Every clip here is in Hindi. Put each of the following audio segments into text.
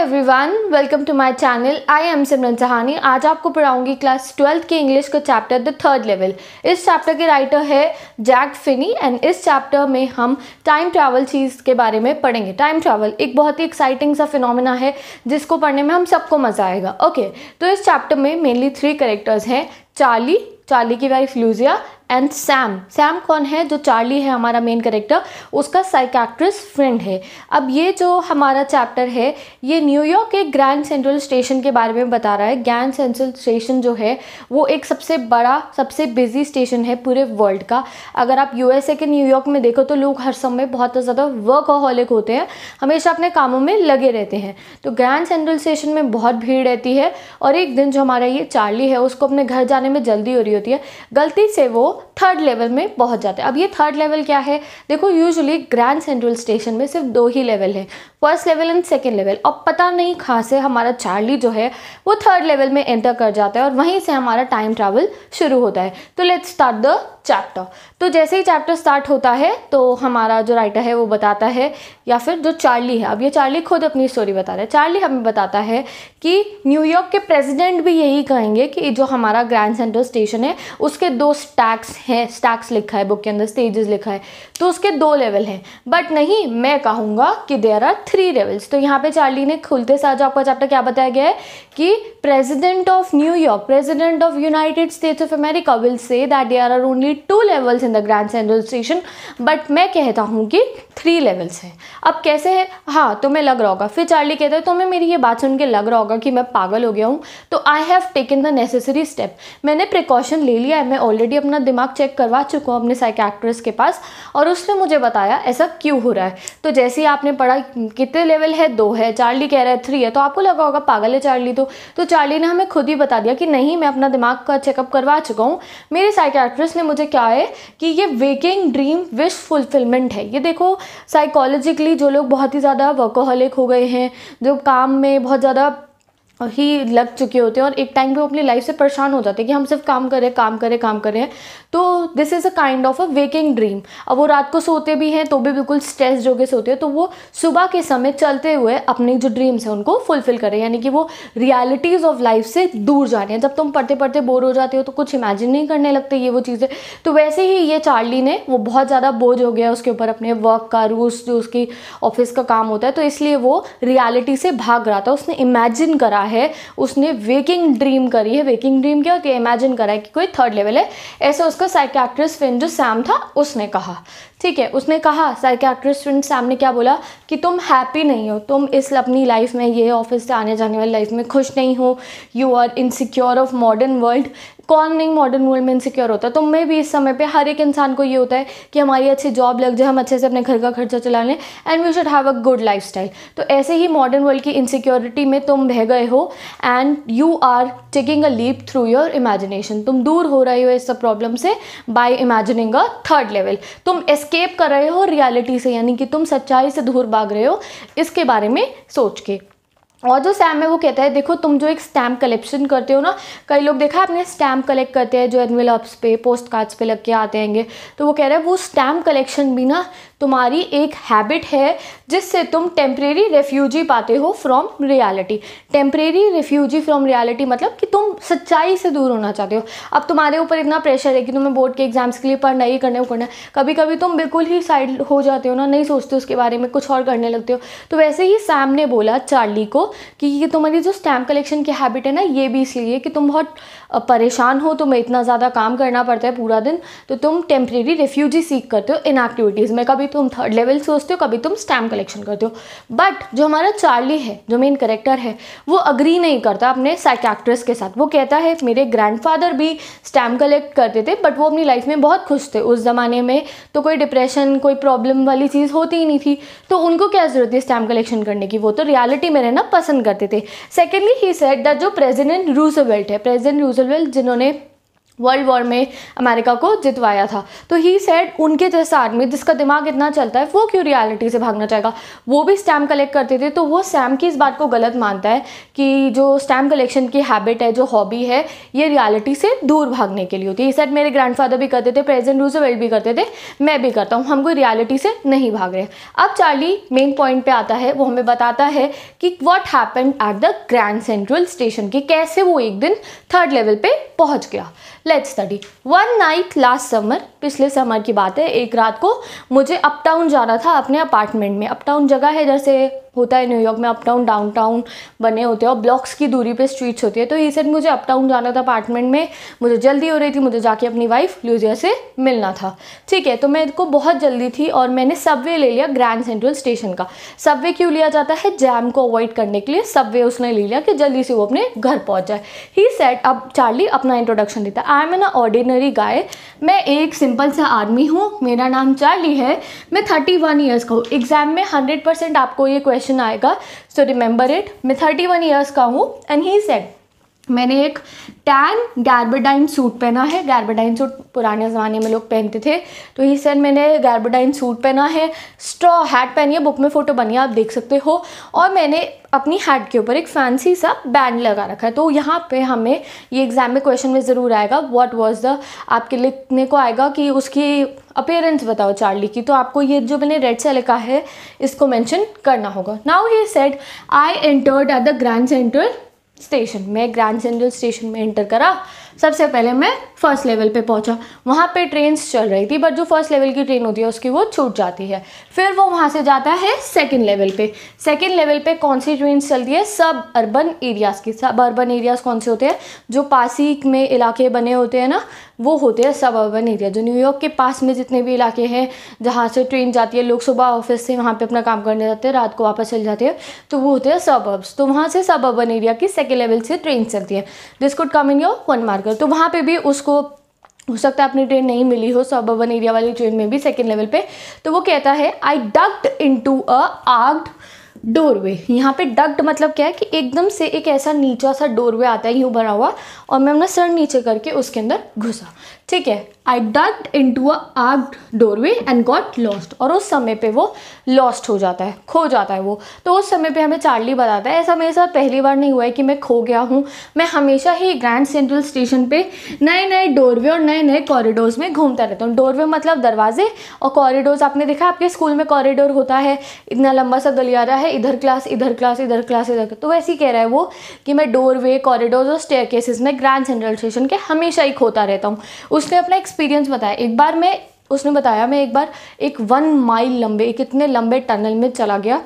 every everyone welcome to my channel I am Simran Sahani आज आपको पढ़ाऊंगी क्लास ट्वेल्थ की इंग्लिश का चैप्टर द थर्ड लेवल इस चैप्टर के राइटर है जैक फिनी एंड इस चैप्टर में हम टाइम ट्रैवल चीज़ के बारे में पढ़ेंगे टाइम ट्रैवल एक बहुत ही एक्साइटिंग सा फिनोमिना है जिसको पढ़ने में हम सबको मज़ा आएगा ओके okay, तो इस चैप्टर में मेनली थ्री करेक्टर्स हैं चार्ली चार्ली की wife Louisa and Sam Sam कौन है जो चार्ली है हमारा मेन करेक्टर उसका साइकैक्ट्रिस फ्रेंड है अब ये जो हमारा चैप्टर है ये न्यूयॉर्क के ग्रैंड सेंट्रल स्टेशन के बारे में बता रहा है ग्रैंड सेंट्रल स्टेशन जो है वो एक सबसे बड़ा सबसे बिजी स्टेशन है पूरे वर्ल्ड का अगर आप यू के न्यूयॉर्क में देखो तो लोग हर समय बहुत ज़्यादा वर्कहॉलिक होते हैं हमेशा अपने कामों में लगे रहते हैं तो ग्रैंड सेंट्रल स्टेशन में बहुत भीड़ रहती है और एक दिन जो हमारा ये चार्ली है उसको अपने घर जाने में जल्दी हो रही होती है गलती से वो थर्ड लेवल में पहुंच जाते हैं अब ये थर्ड लेवल क्या है देखो यूजुअली ग्रैंड सेंट्रल स्टेशन में सिर्फ दो ही लेवल है first level and second level अब पता नहीं कहाँ से हमारा चार्ली जो है वो थर्ड लेवल में एंटर कर जाता है और वहीं से हमारा टाइम ट्रैवल शुरू होता है तो लेट्स स्टार्ट द चैप्टर तो जैसे ही चैप्टर स्टार्ट होता है तो हमारा जो राइटर है वो बताता है या फिर जो चार्ली है अब ये चार्ली खुद अपनी स्टोरी बता रहा है चार्ली हमें बताता है कि न्यूयॉर्क के प्रेसिडेंट भी यही कहेंगे कि जो हमारा ग्रैंड सेंट्रल स्टेशन है उसके दो स्टैक्स हैं स्टैक्स लिखा है बुक के अंदर स्टेजेस लिखा है तो उसके दो लेवल हैं बट नहीं मैं कहूँगा कि देर आर थ्री लेवल्स तो यहाँ पर चार्ली ने खुलते साथ जो आपका चैप्टर क्या बताया गया है कि president of New York president of United States of America will say that there are only two levels in the grand central Station but मैं कहता हूँ कि थ्री लेवल्स हैं अब कैसे है हाँ तुम्हें लग रहा होगा फिर चार्ली कहता है तुम्हें मेरी ये बात सुन के लग रहा होगा कि मैं पागल हो गया हूँ तो I have taken the necessary step मैंने प्रिकॉशन ले लिया है मैं ऑलरेडी अपना दिमाग चेक करवा चुका हूँ अपने साइकैक्ट्रिस्ट के पास और उसने मुझे बताया ऐसा क्यों हो रहा है तो जैसे ही आपने पढ़ा कितने लेवल है दो है चार्ली कह रहा है थ्री है तो आपको लगा होगा पागल है चार्ली तो तो चार्ली ने हमें खुद ही बता दिया कि नहीं मैं अपना दिमाग का चेकअप करवा चुका हूँ मेरे साइकैट्रिस्ट ने मुझे क्या है कि ये वेकिंग ड्रीम विश फुलफिलमेंट है ये देखो साइकोलॉजिकली जो लोग बहुत ही ज़्यादा वर्कोहलिक हो गए हैं जो काम में बहुत ज़्यादा ही लग चुके होते हैं और एक टाइम पे वो अपनी लाइफ से परेशान हो जाते हैं कि हम सिर्फ काम करें काम करें काम करें तो this is a kind of a waking dream अब वो रात को सोते भी हैं तो भी बिल्कुल स्ट्रेस जो के सोते हैं तो वो सुबह के समय चलते हुए अपनी जो ड्रीम्स हैं उनको फुलफिल करें यानी कि वो रियलिटीज़ ऑफ लाइफ से दूर जा रहे हैं जब तुम पढ़ते पढ़ते बोर हो जाते हो तो कुछ इमेजिन नहीं करने लगते ये वो चीज़ें तो वैसे ही ये चार्ली ने वो बहुत ज़्यादा बोझ हो गया उसके ऊपर अपने वर्क का रूल्स जो उसकी ऑफिस का काम होता है तो इसलिए वो रियलिटी से भाग रहा था उसने इमेजिन करा है उसने वेकिंग ड्रीम करी है वेकिंग ड्रीम क्या होती है इमेजिन करा है कि कोई थर्ड लेवल है ऐसा उसका साइकैक्ट्रिस्ट फ्रेंड जो सैम था उसने कहा ठीक है उसने कहा साइकैक्ट्रिस्ट फ्रेंड सैम ने क्या बोला कि तुम हैप्पी नहीं हो तुम इस अपनी लाइफ में ये ऑफिस से आने जाने वाली लाइफ में खुश नहीं हो you are insecure of modern world कौन नहीं मॉडर्न वर्ल्ड में इनसिक्योर होता तो मे भी इस समय पे हर एक इंसान को ये होता है कि हमारी अच्छी जॉब लग जाए हम अच्छे से अपने घर का खर्चा चला लें and we should have a good life तो ऐसे ही मॉडर्न वर्ल्ड की इनसिक्योरिटी में तुम बह गए हो and you are taking a leap through your imagination तुम दूर हो रहे हो इस सब प्रॉब्लम से by imagining a third level तुम एस्केप कर रहे हो रियलिटी से यानी कि तुम सच्चाई से दूर भाग रहे हो इसके बारे में सोच के और जो सैम है वो कहता है देखो तुम जो एक स्टैम्प कलेक्शन करते हो ना कई लोग देखा अपने स्टैम्प कलेक्ट करते हैं जो एनवेलप्स पे पोस्ट कार्ड्स पे लग के आते हैंगे तो वो कह रहा है वो स्टैम्प कलेक्शन भी ना तुम्हारी एक हैबिट है जिससे तुम टेम्परेरी रेफ्यूजी पाते हो from reality temporary refugee from reality मतलब कि तुम सच्चाई से दूर होना चाहते हो अब तुम्हारे ऊपर इतना प्रेशर है कि तुम्हें बोर्ड के एग्जाम्स के लिए पढ़ना ही करना वो करना कभी कभी तुम बिल्कुल ही साइड हो जाते हो ना नहीं सोचते उसके बारे में कुछ और करने लगते हो तो वैसे ही सैम ने बोला चार्ली को कि ये तुम्हारी जो स्टैम्प कलेक्शन की हैबिट है ना ये भी इसलिए कि तुम बहुत परेशान हो तुम्हें तो इतना ज़्यादा काम करना पड़ता है पूरा दिन तो तुम टेम्प्रेरी रेफ्यूजी सीख करते हो इन एक्टिविटीज़ में कभी तुम थर्ड लेवल सोचते हो कभी तुम स्टैम्प कलेक्शन करते हो बट जो हमारा चार्ली है जो मेन करेक्टर है वो अग्री नहीं करता अपने एक्ट्रेस के साथ वो कहता है मेरे ग्रैंडफादर भी स्टैम्प कलेक्ट करते थे बट वो अपनी लाइफ में बहुत खुश थे उस ज़माने में तो कोई डिप्रेशन कोई प्रॉब्लम वाली चीज़ होती ही नहीं थी तो उनको क्या ज़रूरत थी स्टैम्प कलेक्शन करने की वो तो रियलिटी में रहना पसंद करते थे सेकेंडली ही सेट दैट जो प्रेजिडेंट रूसवेल्ट है प्रेजिडेंट रूज इंडिविजुअल जिन्होंने वर्ल्ड वॉर में अमेरिका को जितवाया था तो ही सेड उनके जैसा आदमी जिसका दिमाग इतना चलता है वो क्यों रियलिटी से भागना चाहेगा वो भी स्टैम्प कलेक्ट करते थे तो वो सैम की इस बात को गलत मानता है कि जो स्टैम्प कलेक्शन की हैबिट है जो हॉबी है ये रियलिटी से दूर भागने के लिए होती है ये सेड मेरे ग्रैंडफादर भी करते थे प्रेजेंट रूज भी करते थे मैं भी करता हूँ हमको रियालिटी से नहीं भाग रहे अब चार्ली मेन पॉइंट पर आता है वो हमें बताता है कि what happen at the grand central station की कैसे वो एक दिन थर्ड लेवल पर पहुंच गया late study one night last summer पिछले समर की बात है एक रात को मुझे अप टाउन जाना था अपने अपार्टमेंट में अप टाउन जगह है जैसे होता है न्यूयॉर्क में अप डाउनटाउन डाउन टाउन बने होते हैं और ब्लॉक्स की दूरी पे स्ट्रीट्स होती है तो ये सेट मुझे अप जाना था अपार्टमेंट में मुझे जल्दी हो रही थी मुझे जाके अपनी वाइफ लूजिया से मिलना था ठीक है तो मैं इसको बहुत जल्दी थी और मैंने सबवे ले लिया ग्रैंड सेंट्रल स्टेशन का सबवे क्यों लिया जाता है जैम को अवॉइड करने के लिए सबवे उसने ले लिया कि जल्दी से वो अपने घर पहुँच जाए ही सेट अब चार्ली अपना इंट्रोडक्शन देता I am an ordinary guy मैं एक सिंपल सा आदमी हूँ मेरा नाम चार्ली है मैं थर्टी वन ईयर्स का हूँ एग्जाम में हंड्रेड परसेंट आपको ये क्वेश्चन क्वेश्चन आएगा सो रिमेंबर इट मैं थर्टी वन ईयर्स का हूँ एंड ही सेड मैंने एक टैन गैर्बेडाइन सूट पहना है गैर्बेडाइन सूट पुराने ज़माने में लोग पहनते थे तो ये सर मैंने गैर्बेडाइन सूट पहना है स्ट्रॉ हैट पहनी है बुक में फ़ोटो बनी है आप देख सकते हो और मैंने अपनी हैट के ऊपर एक फैंसी सा बैंड लगा रखा है तो यहाँ पे हमें ये एग्ज़ाम में क्वेश्चन में ज़रूर आएगा व्हाट वाज द आपके लिखने को आएगा कि उसकी अपेयरेंस बताओ चार्ली की तो आपको ये जो मैंने रेड से लिखा है इसको मैंशन करना होगा now he said I entered at the grand center station मैं ग्रैंड सेंट्रल स्टेशन में एंटर करा सबसे पहले मैं फर्स्ट लेवल पे पहुंचा वहाँ पे ट्रेन चल रही थी बट जो फर्स्ट लेवल की ट्रेन होती है उसकी वो छूट जाती है फिर वो वहाँ से जाता है सेकेंड लेवल पे सेकेंड लेवल पे कौन सी ट्रेन चलती है सब अर्बन एरियाज़ की सब अर्बन एरियाज़ कौन से होते हैं जो पास ही में इलाके बने होते हैं ना वो होते हैं सब अर्बन एरिया जो न्यूयॉर्क के पास में जितने भी इलाके हैं जहाँ से ट्रेन जाती है लोग सुबह ऑफिस से वहाँ पर अपना काम करने जाते हैं रात को वापस चल जाते हैं तो वो होते हैं सब तो वहाँ से सब अर्बन एरिया की सेकेंड लेवल से ट्रेन चलती है this could come in your one mark कर तो वहाँ पे भी उसको हो सकता है अपनी ट्रेन नहीं मिली हो सब सबअर्बन एरिया वाली ट्रेन में भी सेकेंड लेवल पे तो वो कहता है I ducked in to a आग्ड डोरवे यहाँ पे डक्ट मतलब क्या है कि एकदम से एक ऐसा नीचा सा डोरवे आता है यूँ बना हुआ और मैं अपना सर नीचे करके उसके अंदर घुसा ठीक है I ducked in to arched doorway and got lost और उस समय पे वो लॉस्ट हो जाता है खो जाता है वो तो उस समय पे हमें चार्ली बताता है ऐसा मेरे साथ पहली बार नहीं हुआ है कि मैं खो गया हूँ मैं हमेशा ही ग्रैंड सेंट्रल स्टेशन पे नए नए डोरवे और नए नए कॉरिडोर्स में घूमता रहता हूँ डोरवे मतलब दरवाजे और कॉरिडोर्स आपने देखा आपके स्कूल में कॉरिडोर होता है इतना लंबा सा गलियारा है इधर क्लास इधर क्लास इधर क्लास इधर तो वैसे ही कह रहा है वो कि मैं डोरवे कॉरिडोर और स्टेयर में ग्रैंड सेंट्रल स्टेशन के हमेशा ही खोता रहता हूँ उसने अपना एक्सपीरियंस बताया एक बार मैं उसने बताया मैं एक बार एक वन माइल लंबे एक इतने लंबे टनल में चला गया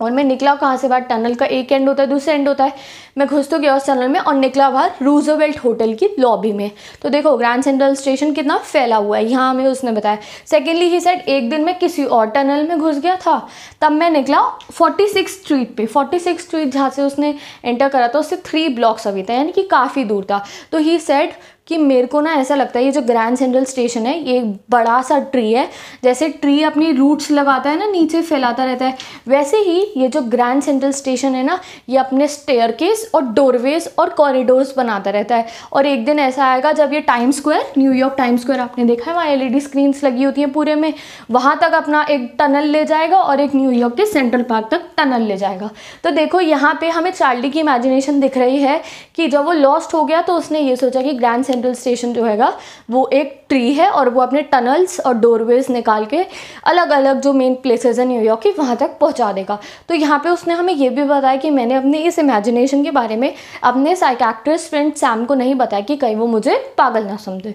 और मैं निकला कहाँ से बाहर टनल का एक एंड होता है दूसरा एंड होता है मैं घुस तो गया उस टनल में और निकला बाहर रूजोवेल्ट होटल की लॉबी में तो देखो ग्रैंड सेंट्रल स्टेशन कितना फैला हुआ है यहाँ हमें उसने बताया सेकेंडली ही सेट एक दिन मैं किसी और टनल में घुस गया था तब मैं निकला फोर्टी सिक्स स्ट्रीट पर फोर्टी सिक्स स्ट्रीट जहाँ से उसने एंटर करा था उससे थ्री ब्लॉक्स अभी था यानी कि काफ़ी दूर था तो ही सेट कि मेरे को ना ऐसा लगता है ये जो ग्रैंड सेंट्रल स्टेशन है ये एक बड़ा सा ट्री है जैसे ट्री अपनी रूट्स लगाता है ना नीचे फैलाता रहता है वैसे ही ये जो ग्रैंड सेंट्रल स्टेशन है ना ये अपने स्टेयर और डोरवेज और कॉरिडोर्स बनाता रहता है और एक दिन ऐसा आएगा जब ये time square New York time square आपने देखा है वहाँ एल स्क्रीन्स e लगी होती हैं पूरे में वहाँ तक अपना एक टनल ले जाएगा और एक न्यूयॉर्क के सेंट्रल पार्क तक टनल ले जाएगा तो देखो यहाँ पे हमें चार्ली की इमेजिनेशन दिख रही है कि जब वो लॉस्ट हो गया तो उसने ये सोचा कि ग्रैंड सेंट्रल स्टेशन जो हैगा वो एक ट्री है और वो अपने टनल्स और डोरवेज निकाल के अलग अलग जो मेन प्लेसेस हैं न्यूयॉर्क की वहाँ तक पहुँचा देगा तो यहाँ पे उसने हमें ये भी बताया कि मैंने अपने इस इमेजिनेशन के बारे में अपने साइकैक्ट्रिस्ट फ्रेंड सैम को नहीं बताया कि कहीं वो मुझे पागल ना समझे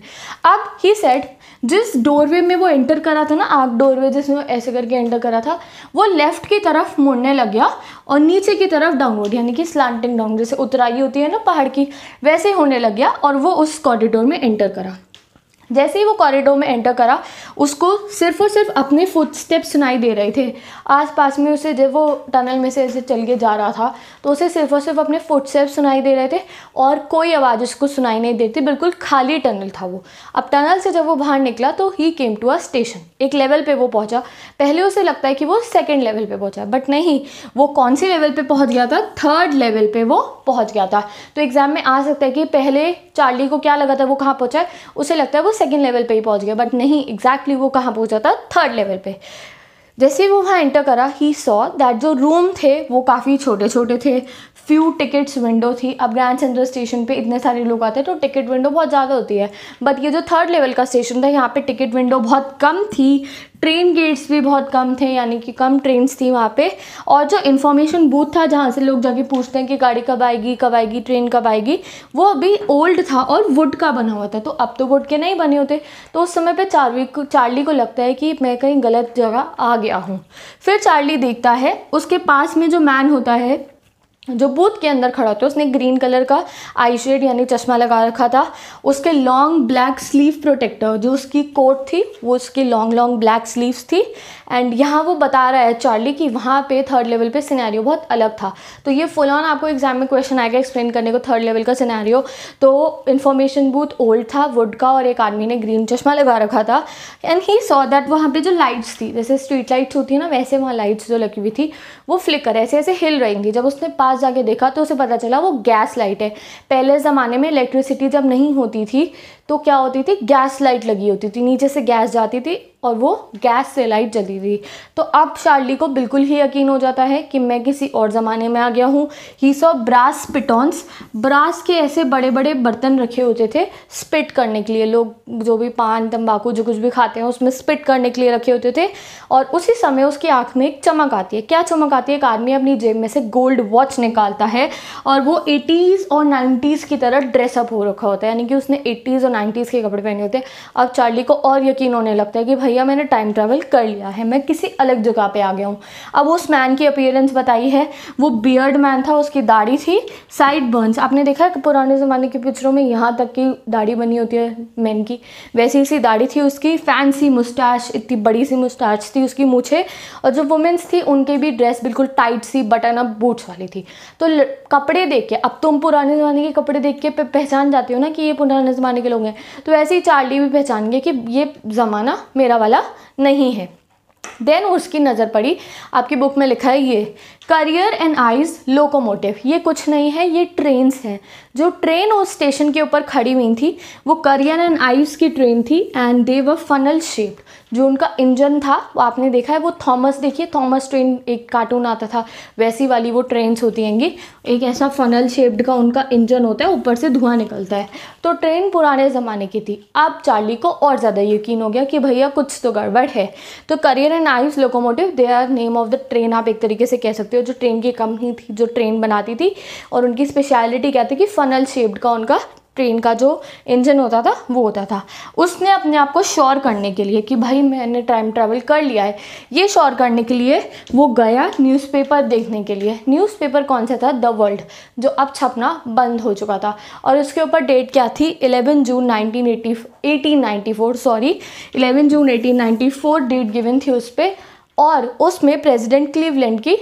अब ही सेट जिस डोरवे में वो एंटर करा था ना आग डोरवे जिसमें ऐसे करके एंटर करा था वो लेफ़्ट की तरफ मुड़ने लग गया और नीचे की तरफ डाउनवर्ड यानी कि स्लांटिंग डाउन जैसे उतराई होती है ना पहाड़ की वैसे होने लग गया और वो उस कॉरिडोर में एंटर करा जैसे ही वो कॉरिडोर में एंटर करा उसको सिर्फ और सिर्फ अपने फुटस्टेप सुनाई दे रहे थे आसपास में उसे जब वो टनल में से ऐसे चल के जा रहा था तो उसे सिर्फ और सिर्फ अपने फुटस्टेप सुनाई दे रहे थे और कोई आवाज़ उसको सुनाई नहीं देती बिल्कुल खाली टनल था वो अब टनल से जब वो बाहर निकला तो he came to a station एक लेवल पर वो पहुँचा पहले उसे लगता है कि वो सेकेंड लेवल पर पहुँचा बट नहीं वो कौन से लेवल पर पहुँच गया था थर्ड लेवल पर वो पहुँच गया था तो एग्ज़ाम में आ सकता है कि पहले चार्ली को क्या लगा था वो कहाँ पहुँचा है उसे लगता है वो सेकेंड लेवल पे ही पहुंच गया बट नहीं एग्जैक्टली exactly वो कहाँ पहुंचा था थर्ड लेवल पे जैसे वो वहाँ एंटर करा ही सॉ दैट जो रूम थे वो काफ़ी छोटे छोटे थे फ्यू टिकट्स विंडो थी अब ग्रैंड सेंट्रल स्टेशन पे इतने सारे लोग आते हैं तो टिकट विंडो बहुत ज़्यादा होती है बट ये जो थर्ड लेवल का स्टेशन था यहाँ पे टिकट विंडो बहुत कम थी ट्रेन गेट्स भी बहुत कम थे यानी कि कम ट्रेन्स थी वहाँ पे और जो इन्फॉर्मेशन बूथ था जहाँ से लोग जाके पूछते हैं कि गाड़ी कब आएगी कब आएगी ट्रेन कब आएगी वो अभी ओल्ड था और वुड का बना हुआ था तो अब तो वुड के नहीं बने होते तो उस समय पर चार्ली को चार्ली को लगता है कि मैं कहीं गलत जगह आ गया हूँ फिर चार्ली देखता है उसके पास में जो मैन होता है जो बूथ के अंदर खड़ा होता है उसने ग्रीन कलर का आई शेड यानी चश्मा लगा रखा था उसके लॉन्ग ब्लैक स्लीव प्रोटेक्टर जो उसकी कोट थी वो उसकी लॉन्ग लॉन्ग ब्लैक स्लीव्स थी एंड यहाँ वो बता रहा है चार्ली कि वहाँ पे थर्ड लेवल पे सिनेरियो बहुत अलग था तो ये फुल ऑन आपको एग्जाम में क्वेश्चन आएगा एक्सप्लेन करने को थर्ड लेवल का सिनेरियो तो इन्फॉर्मेशन बूथ ओल्ड था वुड का और एक आदमी ने ग्रीन चश्मा लगा रखा था एंड ही सॉ दैट वहाँ पर जो लाइट्स थी जैसे स्ट्रीट लाइट्स होती है ना वैसे वहाँ लाइट्स जो लगी हुई थी वो फ्लिकर ऐसे ऐसे हिल रही थी जब उसने पास जाके देखा तो उसे पता चला वो गैस लाइट है पहले ज़माने में इलेक्ट्रिसिटी जब नहीं होती थी तो क्या होती थी गैस लाइट लगी होती थी नीचे से गैस जाती थी और वो गैस से लाइट जलती थी तो अब शार्ली को बिल्कुल ही यकीन हो जाता है कि मैं किसी और ज़माने में आ गया हूँ he saw brass spittoons brass के ऐसे बड़े बड़े बर्तन रखे होते थे स्पिट करने के लिए लोग जो भी पान तंबाकू जो कुछ भी खाते हैं उसमें स्पिट करने के लिए रखे होते थे और उसी समय उसकी आँख में एक चमक आती है क्या चमक आती है एक आदमी अपनी जेब में से गोल्ड वॉच निकालता है और वो एटीज़ और नाइन्टीज़ की तरह ड्रेसअप हो रखा होता है यानी कि उसने एटीज़ और नाइन्टीज़ के कपड़े पहने होते हैं अब चार्ली को और यकीन होने लगता है कि भैया मैंने टाइम ट्रैवल कर लिया है मैं किसी अलग जगह पे आ गया हूँ अब उस मैन की अपीयरेंस बताई है वो बियर्ड मैन था उसकी दाढ़ी थी साइड बर्नस आपने देखा है पुराने ज़माने की पिक्चरों में यहाँ तक की दाढ़ी बनी होती है मैन की वैसी सी दाढ़ी थी उसकी फैंसी मुस्टाच इतनी बड़ी सी मुस्टाच थी उसकी मूछे और जो वुमेंस थी उनके भी ड्रेस बिल्कुल टाइट सी बटन अप बूट्स वाली थी तो कपड़े देख के अब तुम पुराने ज़माने के कपड़े देख के पहचान जाते हो ना कि ये पुराने ज़माने के लोग हैं तो ऐसे ही चार्ली भी पहचान गए कि ये ज़माना मेरा वाला नहीं है देन उसकी नज़र पड़ी आपकी बुक में लिखा है ये करियर एंड आइज लोकोमोटिव ये कुछ नहीं है ये ट्रेन्स हैं जो ट्रेन उस स्टेशन के ऊपर खड़ी हुई थी वो करियर एंड आइज की ट्रेन थी and they were funnel shaped जो उनका इंजन था वो आपने देखा है वो थॉमस देखिए थॉमस ट्रेन एक कार्टून आता था वैसी वाली वो ट्रेन्स होती हैंगी एक ऐसा फनल शेप्ड का उनका इंजन होता है ऊपर से धुआं निकलता है तो ट्रेन पुराने ज़माने की थी अब चार्ली को और ज़्यादा यकीन हो गया कि भैया कुछ तो गड़बड़ है तो Currier and Ives locomotive they are name of the train आप एक तरीके से कह सकते सकते हो जो ट्रेन की कंपनी थी जो ट्रेन बनाती थी और उनकी स्पेशलिटी क्या थी कि फ़नल शेप्ड का उनका ट्रेन का जो इंजन होता था वो होता था उसने अपने आप को श्योर करने के लिए कि भाई मैंने टाइम ट्रैवल कर लिया है ये श्योर करने के लिए वो गया न्यूज़पेपर देखने के लिए न्यूज़पेपर कौन सा था द वर्ल्ड जो अब छपना बंद हो चुका था और उसके ऊपर डेट क्या थी 11 जून 1980 1894 सॉरी 11 जून 1894 डेट गिवन थी उस पर और उसमें प्रेजिडेंट क्लीवलैंड की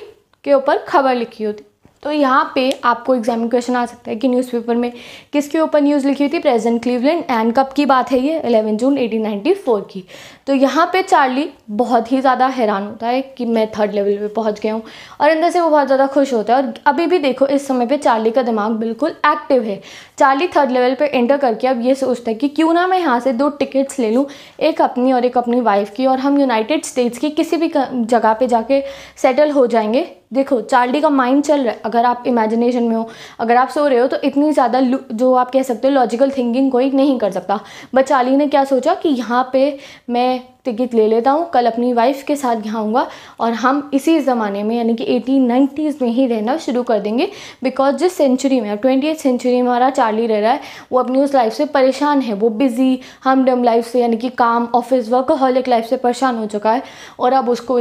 के ऊपर खबर लिखी होती तो यहाँ पे आपको एग्जाम क्वेश्चन आ सकता है कि न्यूज़पेपर में किसके ऊपर न्यूज़ लिखी हुई थी प्रेजेंट क्लीवलैंड एंड कप की बात है ये 11 जून 1894 की तो यहाँ पे चार्ली बहुत ही ज़्यादा हैरान होता है कि मैं थर्ड लेवल पे पहुँच गया हूँ और अंदर से वो बहुत ज़्यादा खुश होता है और अभी भी देखो इस समय पर चार्ली का दिमाग बिल्कुल एक्टिव है चार्ली थर्ड लेवल पे एंटर करके अब ये सोचता है कि क्यों ना मैं यहाँ से दो टिकट्स ले लूँ एक अपनी और एक अपनी वाइफ की और हम यूनाइटेड स्टेट्स की किसी भी जगह पे जाके सेटल हो जाएंगे देखो चार्ली का माइंड चल रहा है अगर आप इमेजिनेशन में हो अगर आप सो रहे हो तो इतनी ज़्यादा जो आप कह सकते हो लॉजिकल थिंकिंग कोई नहीं कर सकता बट चार्ली ने क्या सोचा कि यहाँ पे मैं टिकट ले लेता हूँ कल अपनी वाइफ के साथ यहाँ और हम इसी ज़माने में यानी कि एटीन नाइन्टीज़ में ही रहना शुरू कर देंगे बिकॉज जिस सेंचुरी में अब ट्वेंटी सेंचुरी में हमारा चार्ली रह रहा है वो अपनी उस लाइफ से परेशान है वो बिज़ी हम डम लाइफ से यानी कि काम ऑफिस वर्कहॉलिक लाइफ से परेशान हो चुका है और अब उसको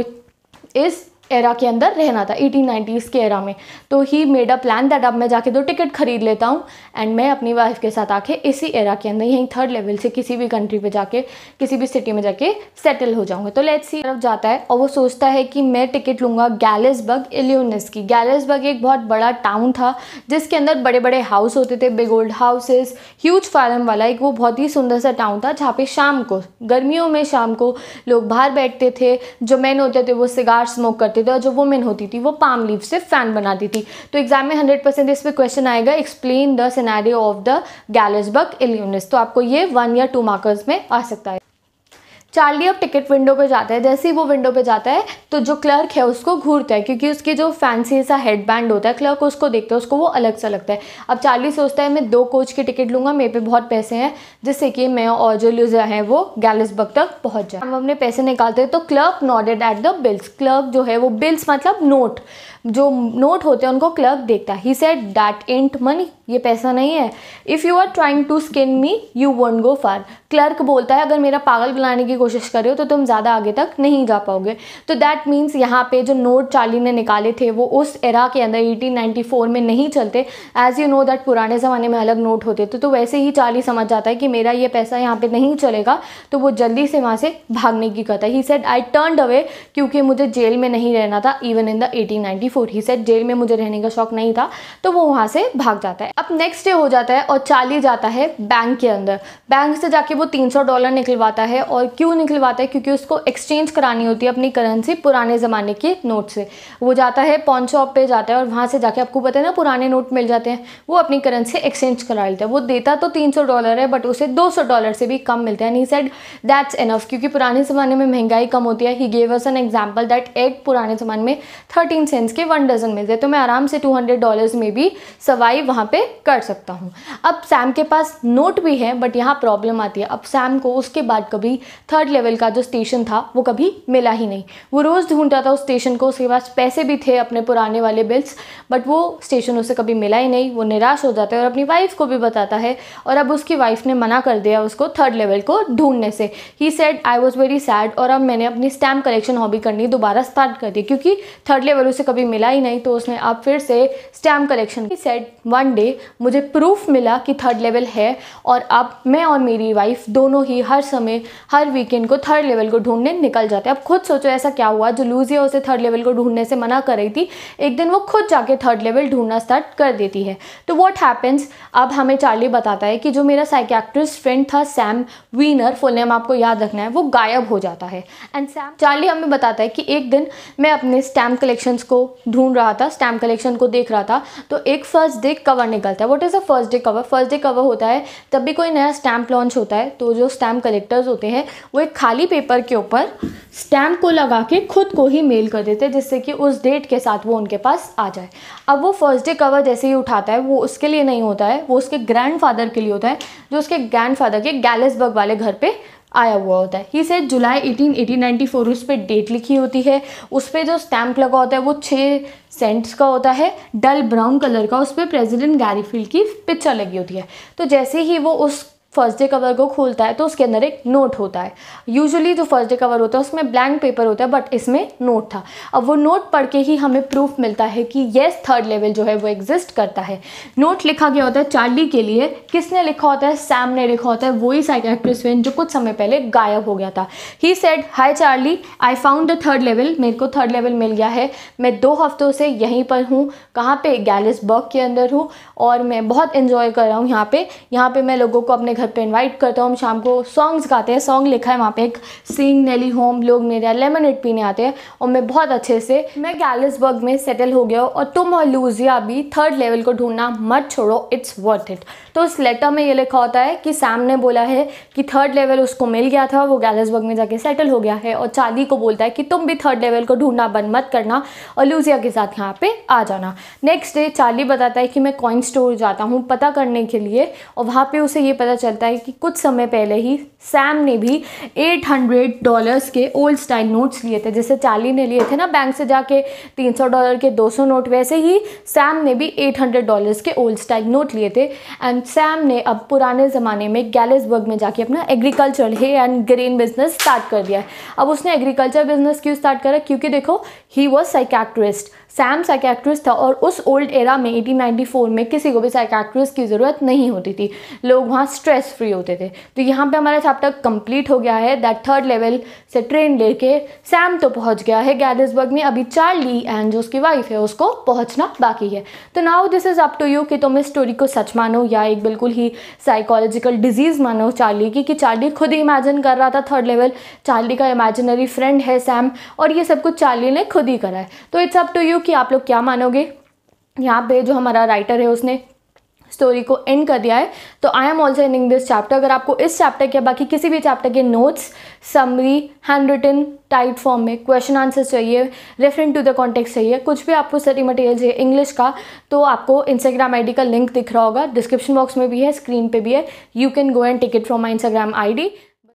इस एरा के अंदर रहना था एटीन के एरा में तो he made a plan that अब मैं जाके दो टिकट खरीद लेता हूँ एंड मैं अपनी वाइफ के साथ आके इसी एरा के अंदर यहीं थर्ड लेवल से किसी भी कंट्री पे जाके किसी भी सिटी में जाके सेटल हो जाऊँगा तो लेट्स सी तरफ जाता है और वो सोचता है कि मैं टिकट लूँगा गैलेसबर्ग इलियोनस की गैलेसबर्ग एक बहुत बड़ा टाउन था जिसके अंदर बड़े बड़े हाउस होते थे big old houses huge farm वाला एक वो बहुत ही सुंदर सा टाउन था जहाँ पे शाम को गर्मियों में शाम को लोग बाहर बैठते थे जो मैन होते थे वो सिगार स्मोक करते होते थे और जो वुमेन होती थी वो पाम लीव से फैन बनाती थी तो एग्जाम में हंड्रेड परसेंट इस पर क्वेश्चन आएगा explain the scenario of the Galesburg Illinois तो आपको ये वन या टू मार्कर्स में आ सकता है चार्ली अब टिकट विंडो पे जाता है जैसे ही वो विंडो पे जाता है तो जो क्लर्क है उसको घूरता है क्योंकि उसके जो फैंसी सा हेड बैंड होता है क्लर्क उसको देखता है उसको वो अलग सा लगता है अब चार्ली सोचता है मैं दो कोच की टिकट लूँगा मेरे पे बहुत पैसे हैं जिससे कि मैं और जो लूजा है वो गैलिसबर्ग तक पहुँच जाए हम अपने पैसे निकालते हैं तो clerk nodded at the bills clerk जो है वो बिल्स मतलब नोट जो नोट होते हैं उनको क्लर्क देखता है he said that ain't money ये पैसा नहीं है if you are trying to skin me you won't go far clerk बोलता है अगर मेरा पागल बनाने की कोशिश कर रहे हो तो तुम ज़्यादा आगे तक नहीं जा पाओगे तो दैट मीन्स यहाँ पे जो नोट चार्ली ने निकाले थे वो उस एरा के अंदर 1894 में नहीं चलते एज यू नो दैट पुराने ज़माने में अलग नोट होते थे तो वैसे ही चार्ली समझ जाता है कि मेरा ये पैसा यहाँ पर नहीं चलेगा तो वो जल्दी से वहाँ से भागने की कहता है he said I turn away क्योंकि मुझे जेल में नहीं रहना था even in the eighteen he said jail में मुझे रहने का शौक नहीं था तो वो वहाँ से भाग जाता है अब नेक्स्ट डे हो जाता है और चार्ली जाता है बैंक के अंदर बैंक से जाके वो सौ डॉलर निकलवाता है और क्यों क्यों निकलवाता है क्योंकि उसको एक्सचेंज करानी होती है अपनी करेंसी पुराने ज़माने के नोट से वो जाता है पॉन शॉप पर जाता है और वहाँ से जाके आपको पता है ना पुराने नोट मिल जाते हैं वो अपनी करेंसी एक्सचेंज करा लेता है वो देता तो तीन डॉलर है बट उसे दो डॉलर से भी कम मिलता है and he said that's enough क्योंकि पुराने ज़माने में महंगाई कम होती है he gave us an example that egg पुराने ज़माने में थर्टीन सेंट्स के वन डजन मिलते हैं तो मैं आराम से टू डॉलर्स में भी सवाई वहाँ पर कर सकता हूँ अब सैम के पास नोट भी है बट यहाँ प्रॉब्लम आती है अब सैम को उसके बाद कभी थर्ड लेवल का जो स्टेशन था वो कभी मिला ही नहीं वो रोज़ ढूंढता था उस स्टेशन को उसके पास पैसे भी थे अपने पुराने वाले बिल्स बट वो स्टेशन उसे कभी मिला ही नहीं वो निराश हो जाता है और अपनी वाइफ को भी बताता है और अब उसकी वाइफ ने मना कर दिया उसको थर्ड लेवल को ढूंढने से he said I was very sad और अब मैंने अपनी स्टैम्प कलेक्शन हॉबी करनी दोबारा स्टार्ट कर दी क्योंकि थर्ड लेवल उसे कभी मिला ही नहीं तो उसने अब फिर से stamp collection he said one day मुझे प्रूफ मिला कि थर्ड लेवल है और अब मैं और मेरी वाइफ दोनों ही हर समय हर वीक के इनको थर्ड लेवल को ढूंढने निकल जाते हैं अब खुद सोचो ऐसा क्या हुआ जो लूजिया उसे थर्ड लेवल को ढूंढने से मना कर रही थी एक दिन वो खुद जाके थर्ड लेवल ढूंढना स्टार्ट कर देती है तो वॉट हैपन्स अब हमें चार्ली बताता है कि जो मेरा साइकैक्ट्रिस्ट फ्रेंड था सैम वीनर फुल नेम आपको याद रखना है वो गायब हो जाता है एंड सैम चार्ली हमें बताता है कि एक दिन मैं अपने स्टैम्प कलेक्शंस को ढूंढ रहा था स्टैम्प कलेक्शन को देख रहा था तो एक फर्स्ट डे कवर निकलता है what is a first day cover first day cover होता है तब भी कोई नया स्टैम्प लॉन्च होता है तो जो स्टैम्प कलेक्टर्स होते हैं वो एक खाली पेपर के ऊपर स्टैम्प को लगा के खुद को ही मेल कर देते जिससे कि उस डेट के साथ वो उनके पास आ जाए अब वो फर्स्ट डे कवर जैसे ही उठाता है वो उसके लिए नहीं होता है वो उसके ग्रैंडफादर के लिए होता है जो उसके ग्रैंडफादर के गैलेसबर्ग वाले घर पे आया हुआ होता है he said July eighteen eighteen ninety four उस पर डेट लिखी होती है उस पर जो स्टैम्प लगा होता है वो छः सेंट्स का होता है डल ब्राउन कलर का उस पर प्रेजिडेंट गैरीफील्ड की पिक्चर लगी होती है तो जैसे ही वो उस फर्स्ट डे कवर को खोलता है तो उसके अंदर एक नोट होता है यूजुअली जो फर्स्ट डे कवर होता है उसमें ब्लैंक पेपर होता है बट इसमें नोट था अब वो नोट पढ़ के ही हमें प्रूफ मिलता है कि येस थर्ड लेवल जो है वो एग्जिस्ट करता है नोट लिखा गया होता है चार्ली के लिए किसने लिखा होता है सैम ने लिखा होता है वही साइकेट्रिस्ट वेन जो कुछ समय पहले गायब हो गया था he said hi Charlie I found the third level मेरे को थर्ड लेवल मिल गया है मैं दो हफ्तों से यहीं पर हूँ कहाँ पर गैलिसबर्ग के अंदर हूँ और मैं बहुत इन्जॉय कर रहा हूँ यहाँ पर यहाँ पर मैं लोगों को अपने घर पे इनवाइट करता हूँ हम शाम को सॉन्ग्स गाते हैं सॉन्ग लिखा है वहाँ पे एक सिंग नेली होम लोग मेरे लेमन लेमनेट पीने आते हैं और मैं बहुत अच्छे से मैं गैलिसबर्ग में सेटल हो गया और तुम और लूजिया भी थर्ड लेवल को ढूंढना मत छोड़ो इट्स वर्थ इट तो उस लेटर में ये लिखा होता है कि सैम ने बोला है कि थर्ड लेवल उसको मिल गया था वो गैलिसबर्ग में जाके सेटल हो गया है और चांदी को बोलता है कि तुम भी थर्ड लेवल को ढूंढना बंद मत करना और लूजिया के साथ यहाँ पे आ जाना नेक्स्ट डे चार्ली बताता है कि मैं कॉइन स्टोर जाता हूँ पता करने के लिए और वहाँ पे उसे ये पता चल चलता है कि कुछ समय पहले ही सैम ने भी 800 डॉलर्स के ओल्ड स्टाइल नोट्स लिए थे जैसे चाली ने लिए थे ना बैंक से जाके 300 डॉलर के 200 नोट वैसे ही सैम ने भी 800 डॉलर्स के ओल्ड स्टाइल नोट लिए थे एंड सैम ने अब पुराने ज़माने में गैलेसबर्ग में जाके अपना एग्रीकल्चर है एंड ग्रीन बिजनेस स्टार्ट कर दिया है अब उसने एग्रीकल्चर बिजनेस क्यों स्टार्ट करा क्योंकि देखो ही वॉज साइकैक्ट्रिस्ट सैम साइकैक्ट्रिस्ट था और उस ओल्ड एरा में 1894 में किसी को भी साइकैक्ट्रिस्ट की ज़रूरत नहीं होती थी लोग वहाँ स्ट्रेस फ्री होते थे तो यहाँ पे हमारा चैप्टर कंप्लीट हो गया है दैट थर्ड लेवल से ट्रेन लेके सैम तो पहुँच गया है गैलिसबर्ग में अभी चार्ली एंड जो उसकी वाइफ है उसको पहुँचना बाकी है तो now this is up to you कि तुम इस स्टोरी को सच मानो या एक बिल्कुल ही साइकोलॉजिकल डिजीज़ मानो चार्ली की कि चार्ली खुद ही इमेजिन कर रहा था थर्ड लेवल चार्ली का इमेजिनरी फ्रेंड है सैम और ये सब कुछ चार्ली ने खुद ही करा है तो इट्स अप टू यू कि आप लोग क्या मानोगे यहाँ पे जो हमारा राइटर है उसने स्टोरी को एंड कर दिया है तो I am also ending this chapter अगर आपको इस चैप्टर के बाकी किसी भी चैप्टर के नोट्स समरी हैंड रिटन टाइट फॉर्म में क्वेश्चन आंसर चाहिए रेफरेंट टू द कॉन्टेक्स्ट चाहिए कुछ भी आपको स्टडी मटेरियल चाहिए इंग्लिश का तो आपको इंस्टाग्राम आईडी का लिंक दिख रहा होगा डिस्क्रिप्शन बॉक्स में भी है स्क्रीन पे भी है you can go and ticket from my Instagram I